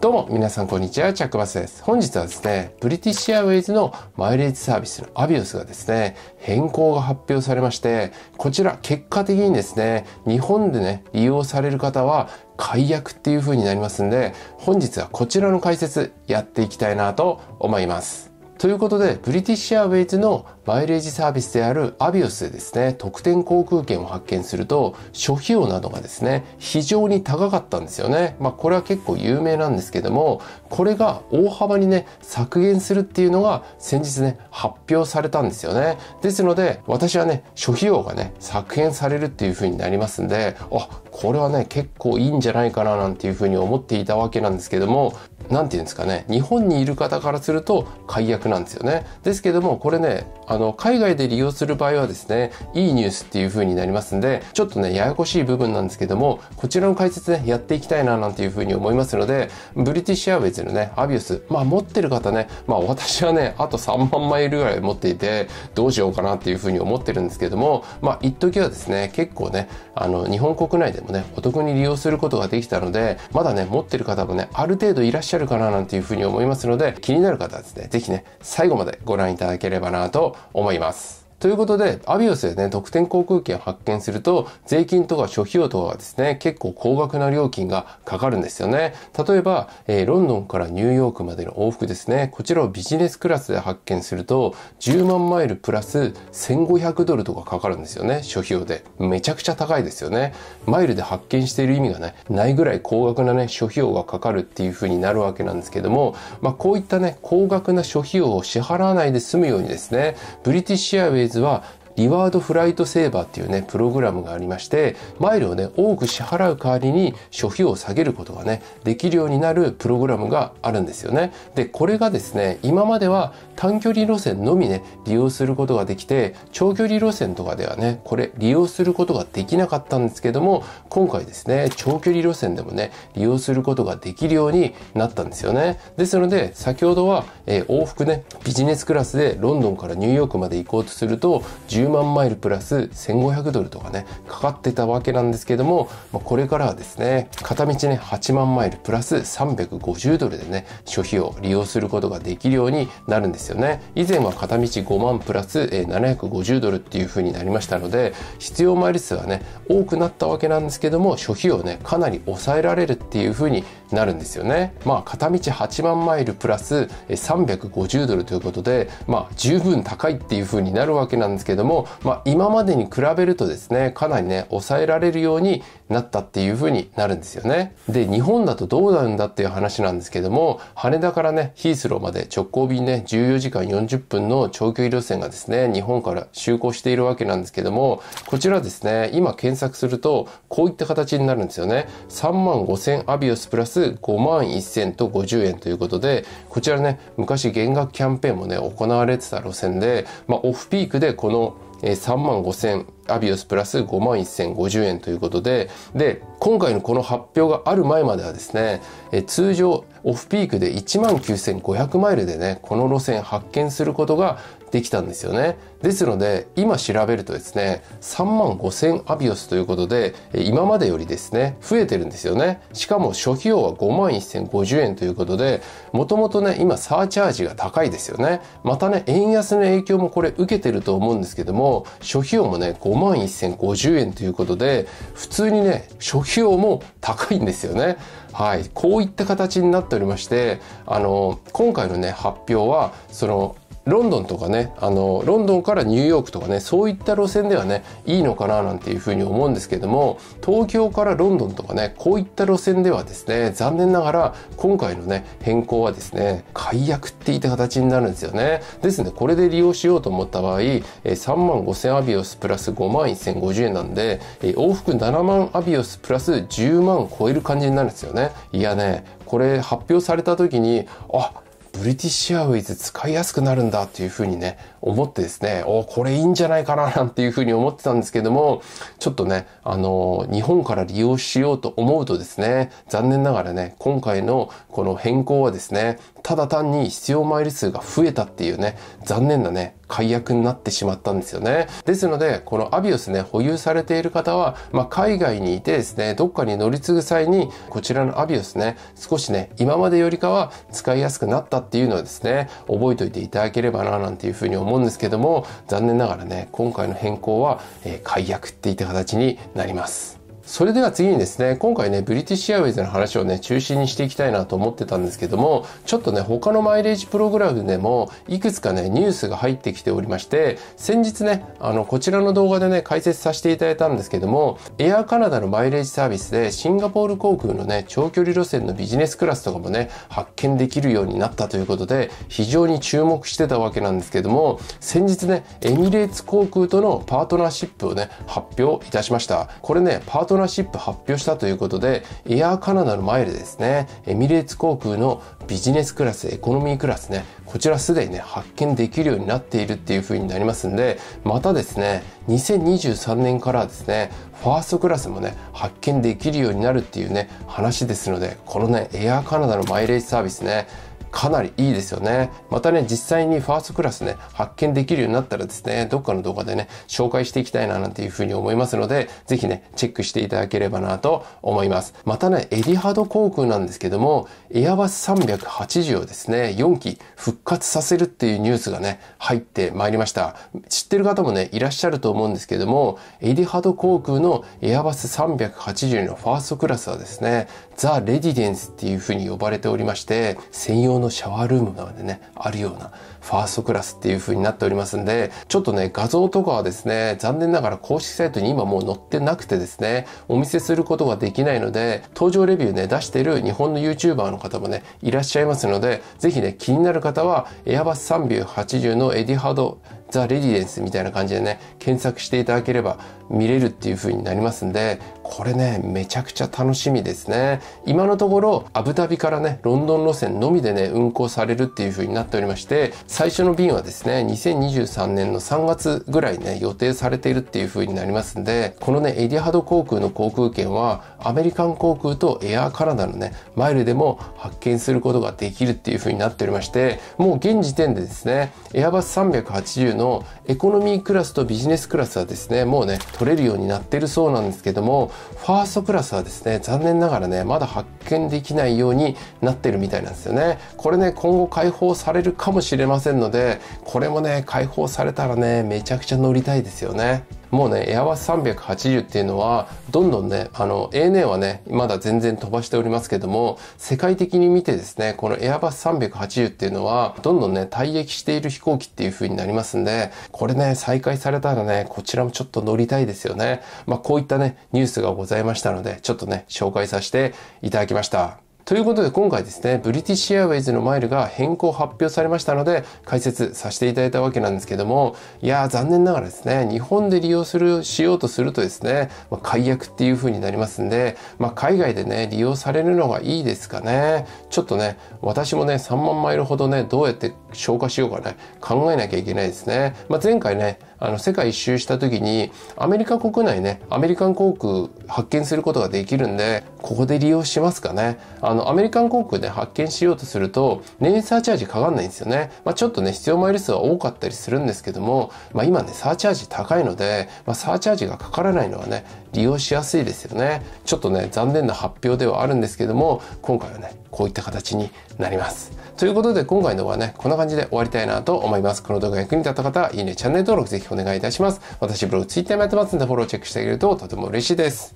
どうも皆さんこんにちは、チャックバスです。本日はですね、ブリティッシュアウェイズのマイレージサービスのアビオスがですね、変更が発表されまして、こちら結果的にですね、日本でね、利用される方は解約っていう風になりますんで、本日はこちらの解説やっていきたいなと思います。ということで、ブリティッシュアウェイズのマイレージサービスであるアビオスでですね、特典航空券を発見すると、諸費用などがですね、非常に高かったんですよね。まあ、これは結構有名なんですけども、これが大幅にね、削減するっていうのが先日ね、発表されたんですよね。ですので、私はね、諸費用がね、削減されるっていう風になりますんで、あ、これはね、結構いいんじゃないかななんていう風に思っていたわけなんですけども、何て言うんですかね、日本にいる方からすると解約なんですよね。ですけども、これね、あの、海外で利用する場合はですね、いいニュースっていう風になりますんで、ちょっとね、ややこしい部分なんですけども、こちらの解説ね、やっていきたいななんていう風に思いますので、ブリティッシュアウェイズのね、アビオス、まあ持ってる方ね、まあ私はね、あと3万マイルぐらい持っていて、どうしようかなっていう風に思ってるんですけども、まあ一時はですね、結構ね、あの、日本国内でもね、お得に利用することができたので、まだね、持ってる方もね、ある程度いらっしゃるゃるかななんていうふうに思いますので、気になる方はですね、是非ね、最後までご覧いただければなと思います。ということで、アビオスでね、特典航空券を発見すると、税金とか諸費用とかはですね、結構高額な料金がかかるんですよね。例えば、えー、ロンドンからニューヨークまでの往復ですね、こちらをビジネスクラスで発見すると、10万マイルプラス1500ドルとかかかるんですよね、諸費用で。めちゃくちゃ高いですよね。マイルで発見している意味がね、ないぐらい高額なね、諸費用がかかるっていう風になるわけなんですけども、まあこういったね、高額な諸費用を支払わないで済むようにですね、ブリティッシュアウェイイズはリワードフライトセーバーっていうね、プログラムがありまして、マイルをね、多く支払う代わりに諸費用を下げることがね、できるようになるプログラムがあるんですよね。で、これがですね、今までは短距離路線のみね、利用することができて、長距離路線とかではね、これ利用することができなかったんですけども、今回ですね、長距離路線でもね、利用することができるようになったんですよね。ですので、先ほどは、えー、往復ね、ビジネスクラスでロンドンからニューヨークまで行こうとすると、10万マイルプラス1500ドルとかね、かかってたわけなんですけども、まあ、これからはですね、片道ね、8万マイルプラス350ドルでね、諸費を利用することができるようになるんですですよね以前は片道5万プラス750ドルっていう風になりましたので必要マイル数はね多くなったわけなんですけども諸費用ねかなり抑えられるっていう風になるんですよねまあ片道8万マイルプラス350ドルということでまあ十分高いっていう風になるわけなんですけどもまあ今までに比べるとですねかなりね抑えられるようになったっていう風になるんですよね。で、日本だとどうなるんだっていう話なんですけども、羽田からね、ヒースローまで直行便ね、14時間40分の長距離路線がですね、日本から就航しているわけなんですけども、こちらですね、今検索すると、こういった形になるんですよね。3万5000アビオスプラス5万1000と50円ということで、こちらね、昔減額キャンペーンもね、行われてた路線で、まあ、オフピークでこの3万5000アビオスプラス5万1050円ということで、で、今回のこの発表がある前まではですね、え通常オフピークで1万9500マイルでね、この路線発見することができたんですよね。ですので、今調べるとですね、3万5000アビオスということで、今までよりですね、増えてるんですよね。しかも諸費用は5万1050円ということで、もともとね、今サーチャージが高いですよね。またね、円安の影響もこれ受けてると思うんですけども、諸費用もね、5万1050円ということで、普通にね、諸費用も高いんですよね。はい。こういった形になっておりまして、あの、今回のね、発表は、その、ロンドンとかねあのロンドンからニューヨークとかねそういった路線ではねいいのかななんていうふうに思うんですけども東京からロンドンとかねこういった路線ではですね残念ながら今回のね変更はですね解約っていった形になるんですよねですねこれで利用しようと思った場合3万5000アビオスプラス5万1050円なんで往復7万アビオスプラス10万超える感じになるんですよねいやねこれ発表された時にあブリティッシュアウェイズ使いやすくなるんだっていうふうにね、思ってですね、おこれいいんじゃないかななんていうふうに思ってたんですけども、ちょっとね、あの、日本から利用しようと思うとですね、残念ながらね、今回のこの変更はですね、ただ単に必要マイル数が増えたっていうね、残念なね、解約になってしまったんですよね。ですので、このアビオスね、保有されている方は、まあ、海外にいてですね、どっかに乗り継ぐ際に、こちらのアビオスね、少しね、今までよりかは使いやすくなったっていうのはですね、覚えておいていただければな、なんていうふうに思思うんですけども残念ながらね今回の変更は、え解約っていった形になります。それでは次にですね、今回ね、ブリティッシュアウェイズの話をね、中心にしていきたいなと思ってたんですけども、ちょっとね、他のマイレージプログラムでも、いくつかね、ニュースが入ってきておりまして、先日ね、あの、こちらの動画でね、解説させていただいたんですけども、エアカナダのマイレージサービスで、シンガポール航空のね、長距離路線のビジネスクラスとかもね、発見できるようになったということで、非常に注目してたわけなんですけども、先日ね、エミレーツ航空とのパートナーシップをね、発表いたしました。これね、パートナーシップ発表したということで、エアーカナダのイルですね、エミレーツ航空のビジネスクラス、エコノミークラスね、こちらすでにね、発見できるようになっているっていう風になりますんで、またですね、2023年からですね、ファーストクラスもね、発見できるようになるっていうね、話ですので、このね、エアーカナダのマイレージサービスね、かなりいいですよね。またね、実際にファーストクラスね、発見できるようになったらですね、どっかの動画でね、紹介していきたいななんていうふうに思いますので、ぜひね、チェックしていただければなと思います。またね、エリハド航空なんですけども、エアバス380をですね、4機復活させるっていうニュースがね、入ってまいりました。知ってる方もね、いらっしゃると思うんですけども、エリハド航空のエアバス380のファーストクラスはですね、ザ・レディデンスっていうふうに呼ばれておりまして、専用用のシャワールームなどでねあるようなファーストクラスっていう風になっておりますんで、ちょっとね、画像とかはですね、残念ながら公式サイトに今もう載ってなくてですね、お見せすることができないので、登場レビューね、出してる日本の YouTuber の方もね、いらっしゃいますので、ぜひね、気になる方は、エアバス380のエディハードザ・レディデンスみたいな感じでね、検索していただければ見れるっていう風になりますんで、これね、めちゃくちゃ楽しみですね。今のところ、アブダビからね、ロンドン路線のみでね、運行されるっていう風になっておりまして、最初の便はですね、2023年の3月ぐらいね、予定されているっていう風になりますんで、このね、エディハド航空の航空券は、アメリカン航空とエアーカナダのね、マイルでも発見することができるっていう風になっておりまして、もう現時点でですね、エアバス380のエコノミークラスとビジネスクラスはですね、もうね、取れるようになってるそうなんですけども、ファーストクラスはですね、残念ながらね、まだ発見できないようになってるみたいなんですよね。これね、今後解放されるかもしれませんませんので、これもね、解放されたらね、めちゃくちゃ乗りたいですよね。もうね、エアバス380っていうのは、どんどんね、あの、ANA はね、まだ全然飛ばしておりますけども、世界的に見てですね、このエアバス380っていうのは、どんどんね、退役している飛行機っていう風になりますんで、これね、再開されたらね、こちらもちょっと乗りたいですよね。まあ、こういったね、ニュースがございましたので、ちょっとね、紹介させていただきました。ということで今回ですね、ブリティッシュエアウェイズのマイルが変更発表されましたので、解説させていただいたわけなんですけども、いやー残念ながらですね、日本で利用する、しようとするとですね、まあ、解約っていう風になりますんで、まあ、海外でね、利用されるのがいいですかね。ちょっとね、私もね、3万マイルほどね、どうやって消化しようかね、考えなきゃいけないですね。まあ、前回ね、あの、世界一周した時に、アメリカ国内ね、アメリカン航空発見することができるんで、ここで利用しますかね。あの、アメリカン航空で発見しようとすると、年サーチャージかかんないんですよね。まあ、ちょっとね、必要マイル数は多かったりするんですけども、まあ、今ね、サーチャージ高いので、まあ、サーチャージがかからないのはね、利用しやすいですよね。ちょっとね、残念な発表ではあるんですけども、今回はね、こういった形になります。ということで、今回の動画はね、こんな感じで終わりたいなと思います。この動画が役に立った方、いいね、チャンネル登録ぜひひお願いいたします。私ブログ、ツイッターもやってますので、フォローチェックしてあげるととても嬉しいです。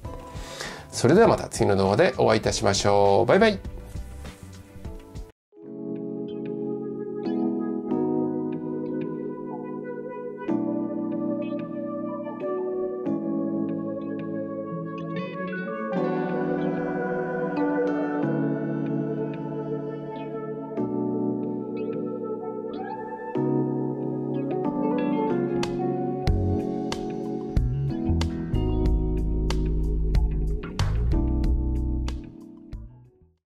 それではまた次の動画でお会いいたしましょう。バイバイ。